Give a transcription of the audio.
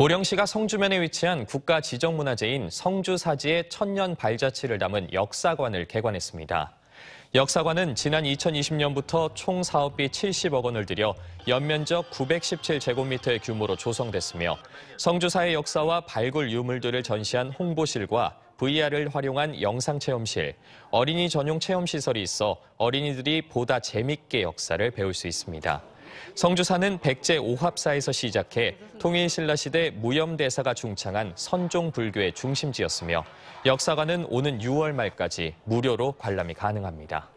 보령시가 성주면에 위치한 국가 지정문화재인 성주사지의 천년 발자취를 담은 역사관을 개관했습니다. 역사관은 지난 2020년부터 총 사업비 70억 원을 들여 연면적 917제곱미터의 규모로 조성됐으며 성주사의 역사와 발굴 유물들을 전시한 홍보실과 VR을 활용한 영상체험실, 어린이 전용 체험시설이 있어 어린이들이 보다 재밌게 역사를 배울 수 있습니다. 성주사는 백제 오합사에서 시작해 통일신라시대 무염대사가 중창한 선종불교의 중심지였으며 역사관은 오는 6월 말까지 무료로 관람이 가능합니다.